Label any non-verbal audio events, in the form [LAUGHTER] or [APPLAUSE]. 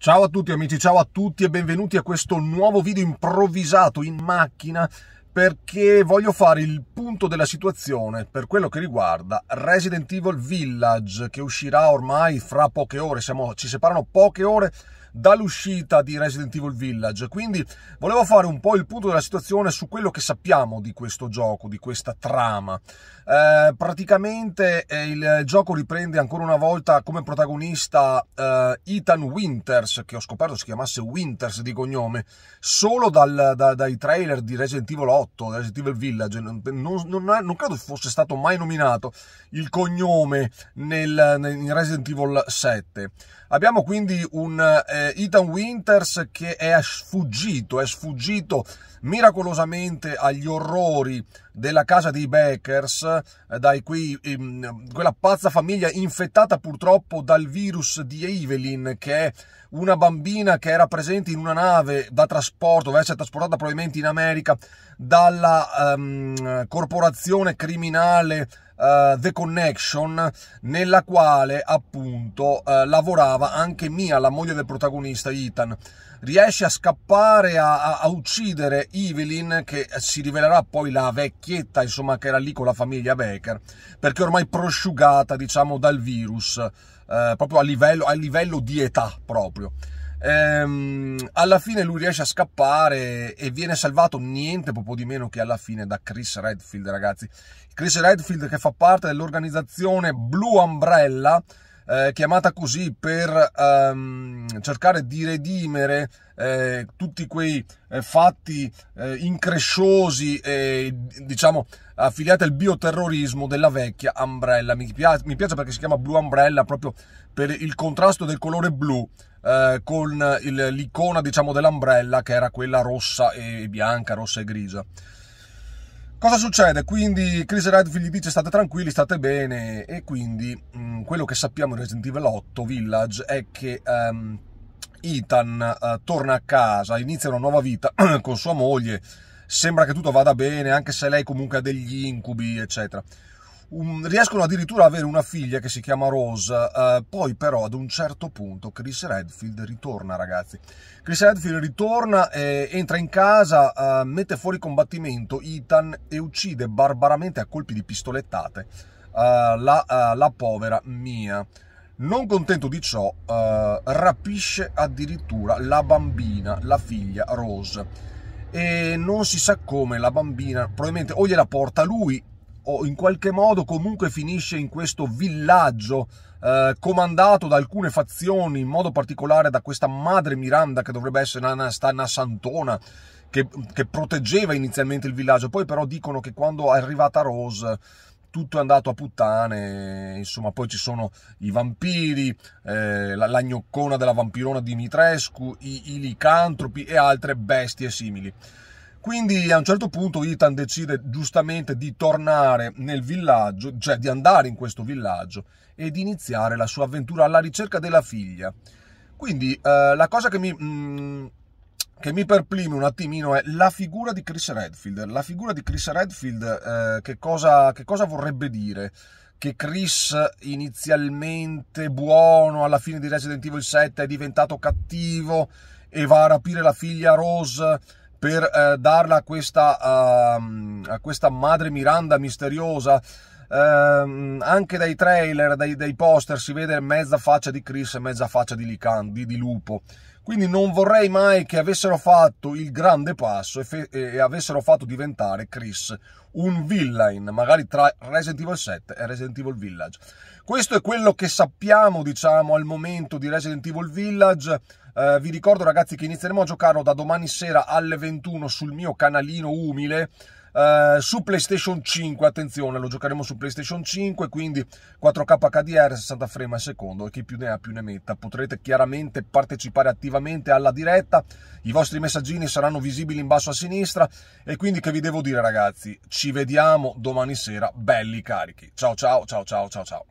Ciao a tutti amici, ciao a tutti e benvenuti a questo nuovo video improvvisato in macchina perché voglio fare il punto della situazione per quello che riguarda Resident Evil Village che uscirà ormai fra poche ore, Siamo, ci separano poche ore dall'uscita di Resident Evil Village. Quindi volevo fare un po' il punto della situazione su quello che sappiamo di questo gioco, di questa trama. Eh, praticamente eh, il gioco riprende ancora una volta come protagonista eh, Ethan Winters, che ho scoperto si chiamasse Winters di cognome, solo dal, da, dai trailer di Resident Evil 8, Resident Evil Village. Non, non, è, non credo fosse stato mai nominato il cognome nel, nel, in Resident Evil 7. Abbiamo quindi un... Eh, eh, Ethan Winters che è sfuggito, è sfuggito miracolosamente agli orrori della casa dei Beckers, eh, dai qui, ehm, quella pazza famiglia infettata purtroppo dal virus di Evelyn, che è una bambina che era presente in una nave da trasporto, doveva essere trasportata probabilmente in America dalla ehm, corporazione criminale Uh, The Connection, nella quale appunto uh, lavorava anche Mia, la moglie del protagonista Ethan. Riesce a scappare, a, a, uccidere Evelyn, che si rivelerà poi la vecchia vecchietta, insomma, che era lì con la famiglia Baker, perché ormai prosciugata, diciamo, dal virus, eh, proprio a livello, a livello di età proprio ehm, alla fine lui riesce a scappare e viene salvato niente poco di meno che alla fine da Chris Redfield, ragazzi. Chris Redfield che fa parte dell'organizzazione Blue Umbrella, eh, chiamata così per ehm, cercare di redimere eh, tutti quei eh, fatti eh, incresciosi e diciamo affiliati al bioterrorismo della vecchia Umbrella. Mi piace, mi piace, perché si chiama Blue Umbrella proprio per il contrasto del colore blu eh, con il, l'icona diciamo dell'Umbrella che era quella rossa e bianca, rossa e grigia. Cosa succede? Quindi Chris Redfield gli dice state tranquilli, state bene e quindi mh, mm, quello che sappiamo di Resident Evil 8 Village è che um, Ethan uh, torna a casa, inizia una nuova vita [CLEARS THROAT] con sua moglie, sembra che tutto vada bene anche se lei comunque ha degli incubi eccetera um, riescono addirittura ad avere una figlia che si chiama Rose, uh, poi però ad un certo punto Chris Redfield ritorna ragazzi, Chris Redfield ritorna, eh, entra in casa, uh, mette fuori combattimento Ethan e uccide barbaramente a colpi di pistolettate eh, la, la povera Mia. Non contento di ciò, eh, rapisce addirittura la bambina, la figlia Rose. E non si sa come la bambina, probabilmente o gliela porta lui o in qualche modo comunque finisce in questo villaggio eh, comandato da alcune fazioni, in modo particolare da questa madre Miranda che dovrebbe essere una, una santona che, che proteggeva inizialmente il villaggio, poi però dicono che quando è arrivata Rose tutto è andato a puttane, insomma poi ci sono i vampiri, eh, la, la, gnoccona della vampirona di Mitrescu, i, i licantropi e altre bestie simili. Quindi a un certo punto Ethan decide giustamente di tornare nel villaggio, cioè di andare in questo villaggio e di iniziare la sua avventura alla ricerca della figlia. Quindi eh, la cosa che mi, mm, che mi perplime un attimino è la figura di Chris Redfield. La figura di Chris Redfield eh, che, cosa, che cosa vorrebbe dire? che Chris inizialmente buono alla fine di Resident Evil 7 è diventato cattivo e va a rapire la figlia Rose per eh, darla a questa, uh, a questa madre Miranda misteriosa ehm, anche dai trailer, dai, dai, poster si vede mezza faccia di Chris e mezza faccia di, Lican, di, di Lupo. Quindi non vorrei mai che avessero fatto il grande passo e, e, avessero fatto diventare Chris un villain, magari tra Resident Evil 7 e Resident Evil Village. Questo è quello che sappiamo, diciamo, al momento di Resident Evil Village. Eh, vi ricordo ragazzi che inizieremo a giocarlo da domani sera alle 21 sul mio canalino umile. Eh, su PlayStation 5, attenzione, lo giocheremo su PlayStation 5, quindi 4K HDR 60 frame al secondo e chi più ne ha più ne metta. Potrete chiaramente partecipare attivamente alla diretta, i vostri messaggini saranno visibili in basso a sinistra e quindi che vi devo dire ragazzi, ci vediamo domani sera, belli carichi. Ciao ciao ciao ciao ciao ciao.